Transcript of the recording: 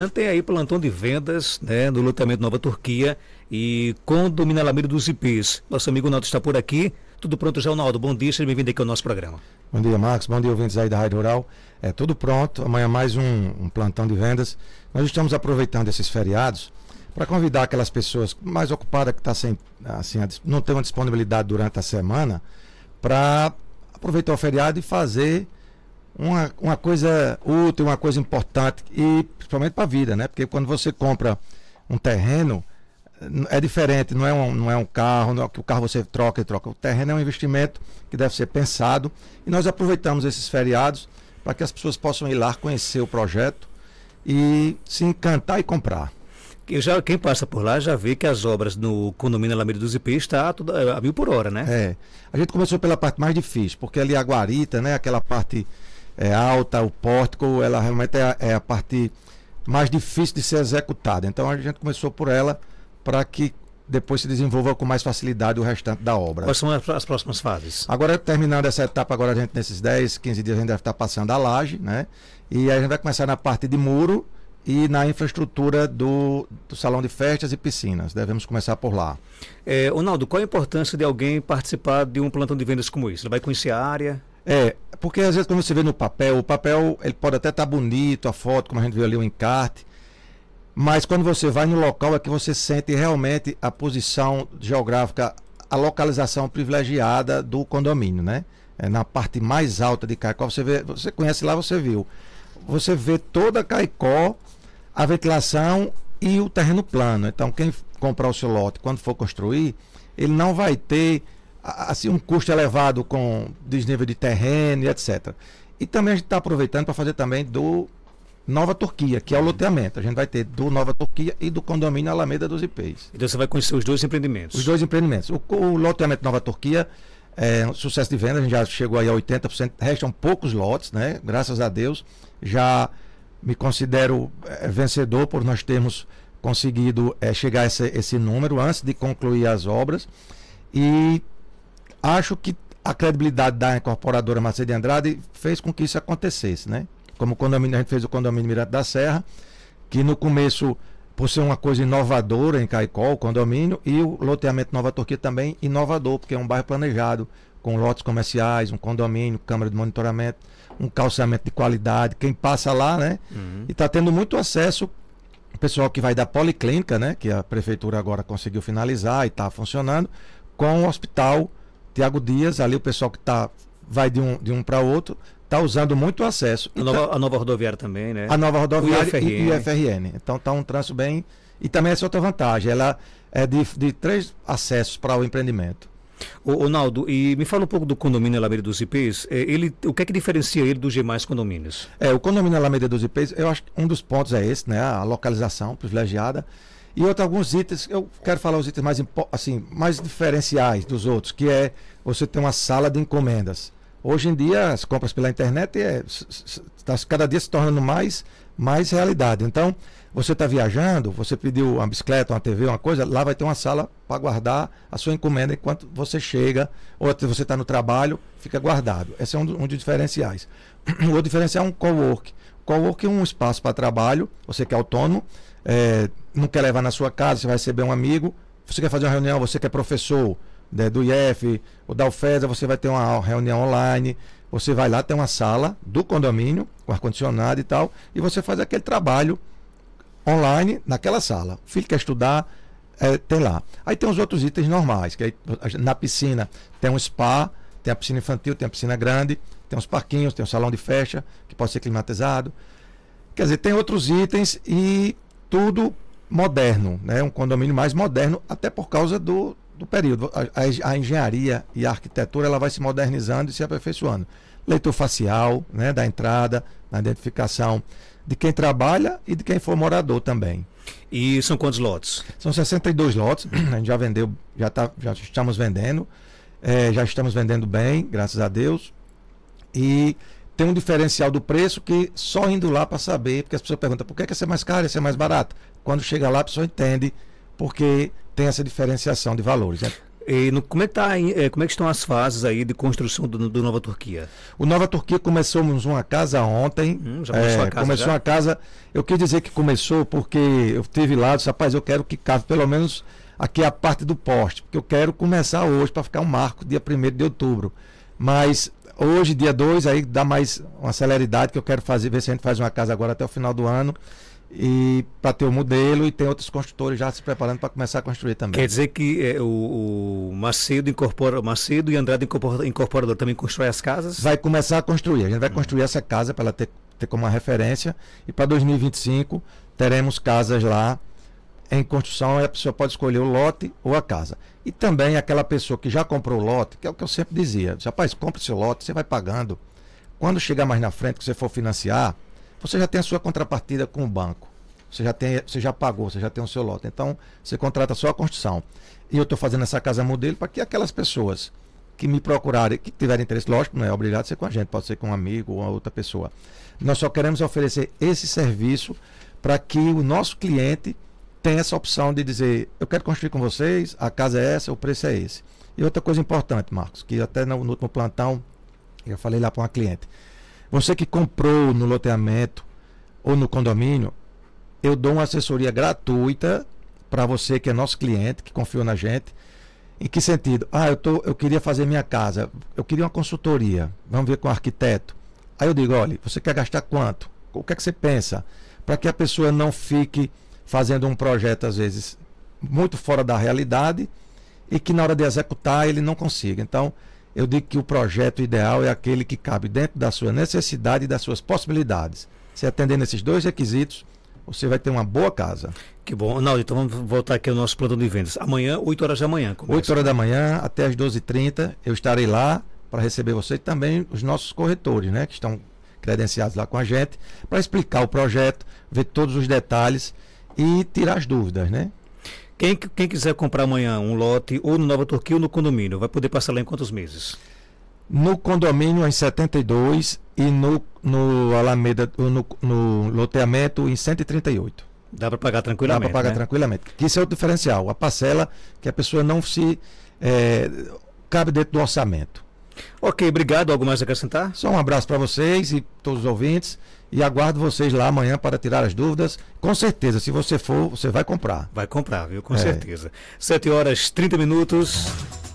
Então, tem aí plantão de vendas né, no loteamento Nova Turquia e condomínio Alamiro dos Ipês. Nosso amigo Naldo está por aqui. Tudo pronto já, Naldo? Bom dia, seja bem-vindo aqui ao nosso programa. Bom dia, Marcos. Bom dia, ouvintes aí da Rádio Rural. É tudo pronto. Amanhã mais um, um plantão de vendas. Nós estamos aproveitando esses feriados para convidar aquelas pessoas mais ocupadas que tá sem, assim, não tem uma disponibilidade durante a semana para aproveitar o feriado e fazer uma, uma coisa útil, uma coisa importante, e principalmente para a vida, né? Porque quando você compra um terreno, é diferente, não é um, não é um carro, não é que o carro você troca e troca. O terreno é um investimento que deve ser pensado. E nós aproveitamos esses feriados para que as pessoas possam ir lá conhecer o projeto e se encantar e comprar. Eu já, quem passa por lá já vê que as obras no condomínio Alameda dos Ipês está é, a mil por hora, né? É. A gente começou pela parte mais difícil, porque ali a guarita, né? Aquela parte é, alta, o pórtico, ela realmente é a, é a parte mais difícil de ser executada. Então a gente começou por ela para que depois se desenvolva com mais facilidade o restante da obra. Quais são as próximas fases? Agora, terminando essa etapa, agora a gente, nesses 10, 15 dias, a gente deve estar passando a laje, né? E aí a gente vai começar na parte de muro e na infraestrutura do, do salão de festas e piscinas. Devemos começar por lá. É, Ronaldo, qual a importância de alguém participar de um plantão de vendas como isso? Ele vai conhecer a área? É, porque às vezes quando você vê no papel, o papel ele pode até estar tá bonito, a foto, como a gente viu ali, o encarte. Mas quando você vai no local é que você sente realmente a posição geográfica, a localização privilegiada do condomínio, né? É na parte mais alta de Caicó, você vê, você conhece lá, você viu. Você vê toda Caicó, a ventilação e o terreno plano. Então, quem comprar o seu lote, quando for construir, ele não vai ter assim, um custo elevado com desnível de terreno e etc. E também a gente está aproveitando para fazer também do Nova Turquia, que é o loteamento. A gente vai ter do Nova Turquia e do condomínio Alameda dos IPs. Então você vai conhecer os dois empreendimentos? Os dois empreendimentos. O, o loteamento Nova Turquia é um sucesso de venda, a gente já chegou aí a 80%, restam poucos lotes, né? Graças a Deus. Já me considero é, vencedor por nós termos conseguido é, chegar a esse, esse número antes de concluir as obras. E Acho que a credibilidade da incorporadora Macedo Andrade fez com que isso acontecesse, né? Como condomínio, a gente fez o condomínio Mirante da Serra, que no começo, por ser uma coisa inovadora em Caicó, o condomínio, e o loteamento Nova Turquia também inovador, porque é um bairro planejado, com lotes comerciais, um condomínio, câmara de monitoramento, um calçamento de qualidade, quem passa lá, né? Uhum. E está tendo muito acesso o pessoal que vai da policlínica, né, que a prefeitura agora conseguiu finalizar e está funcionando, com o hospital Tiago Dias, ali o pessoal que tá, vai de um, de um para outro, está usando muito acesso. Então, a, nova, a, nova, rodoviária também, né? A nova rodoviária o IFRN. e o IFRN. Então está um trânsito bem. E também essa outra vantagem, ela é de, de três acessos para o empreendimento. Ô, Naldo, e me fala um pouco do condomínio Alameda dos Ipês. É, ele, o que é que diferencia ele dos demais condomínios? É, o condomínio Alameda dos Ipês, eu acho que um dos pontos é esse, né? A localização privilegiada. E outro, alguns itens, eu quero falar os itens mais, assim, mais diferenciais dos outros, que é você ter uma sala de encomendas. Hoje em dia, as compras pela internet é, tá, cada dia se tornando mais, mais realidade. Então, você está viajando, você pediu uma bicicleta, uma TV, uma coisa, lá vai ter uma sala para guardar a sua encomenda enquanto você chega, ou você está no trabalho, fica guardado. Esse é um, um dos diferenciais. O outro diferencial é um co-work coloque um espaço para trabalho, você que é autônomo, é, não quer levar na sua casa, você vai receber um amigo, você quer fazer uma reunião, você que é professor né, do IF, ou da UFESA, você vai ter uma reunião online, você vai lá, tem uma sala do condomínio, com ar-condicionado e tal, e você faz aquele trabalho online naquela sala. O filho quer estudar, é, tem lá. Aí tem os outros itens normais, que aí, na piscina tem um spa, tem a piscina infantil, tem a piscina grande, tem os parquinhos, tem o salão de festa, que pode ser climatizado. Quer dizer, tem outros itens e tudo moderno, né? um condomínio mais moderno, até por causa do, do período. A, a, a engenharia e a arquitetura ela vai se modernizando e se aperfeiçoando. Leitor facial, né? da entrada, na identificação de quem trabalha e de quem for morador também. E são quantos lotes? São 62 lotes, a gente já vendeu, já, tá, já estamos vendendo. É, já estamos vendendo bem, graças a Deus. E tem um diferencial do preço que só indo lá para saber, porque as pessoas perguntam por que é que é mais caro é é mais barato Quando chega lá, a pessoa entende porque tem essa diferenciação de valores. Né? E no, como, é que tá, é, como é que estão as fases aí de construção do, do Nova Turquia? O Nova Turquia começamos uma casa ontem. Hum, já começou é, a casa. Começou já? uma casa. Eu quis dizer que começou porque eu tive lá, disse, rapaz, eu quero que cave pelo menos aqui é a parte do poste, porque eu quero começar hoje para ficar um marco dia 1 de outubro. Mas hoje, dia 2, aí dá mais uma celeridade que eu quero fazer, ver se a gente faz uma casa agora até o final do ano. E para ter o um modelo e tem outros construtores já se preparando para começar a construir também. Quer dizer que é, o, o, Macedo incorpora, Macedo e Andrade incorporador também constrói as casas? Vai começar a construir. A gente vai construir essa casa para ela ter, ter como uma referência. E para 2025 teremos casas lá em construção, a pessoa pode escolher o lote ou a casa. E também aquela pessoa que já comprou o lote, que é o que eu sempre dizia, rapaz, compre seu lote, você vai pagando. Quando chegar mais na frente, que você for financiar, você já tem a sua contrapartida com o banco. Você já, tem, você já pagou, você já tem o seu lote. Então, você contrata só a construção. E eu estou fazendo essa casa modelo para que aquelas pessoas que me procurarem, que tiverem interesse, lógico, não é obrigado a ser com a gente, pode ser com um amigo ou outra pessoa. Nós só queremos oferecer esse serviço para que o nosso cliente tem essa opção de dizer: eu quero construir com vocês, a casa é essa, o preço é esse. E outra coisa importante, Marcos, que até no, no último plantão, eu falei lá para uma cliente: você que comprou no loteamento ou no condomínio, eu dou uma assessoria gratuita para você que é nosso cliente, que confiou na gente. Em que sentido? Ah, eu, tô, eu queria fazer minha casa, eu queria uma consultoria, vamos ver com o arquiteto. Aí eu digo: olha, você quer gastar quanto? O que é que você pensa? Para que a pessoa não fique fazendo um projeto, às vezes, muito fora da realidade e que na hora de executar ele não consiga. Então, eu digo que o projeto ideal é aquele que cabe dentro da sua necessidade e das suas possibilidades. Se atendendo esses dois requisitos, você vai ter uma boa casa. Que bom. Ronaldo, então vamos voltar aqui ao nosso plano de vendas. Amanhã, 8 horas da manhã. Começa. 8 horas da manhã até as 12h30, eu estarei lá para receber você e também os nossos corretores, né? Que estão credenciados lá com a gente, para explicar o projeto, ver todos os detalhes e tirar as dúvidas, né? Quem, quem quiser comprar amanhã um lote ou no Nova Turquia ou no condomínio, vai poder parcelar em quantos meses? No condomínio em 72 e no, no Alameda, no, no loteamento em 138. Dá para pagar tranquilamente. Dá para pagar né? tranquilamente. Isso é o diferencial. A parcela que a pessoa não se. É, cabe dentro do orçamento. Ok, obrigado. Algo mais a acrescentar? Só um abraço para vocês e todos os ouvintes. E aguardo vocês lá amanhã para tirar as dúvidas. Com certeza, se você for, você vai comprar. Vai comprar, viu? Com é. certeza. 7 horas 30 minutos.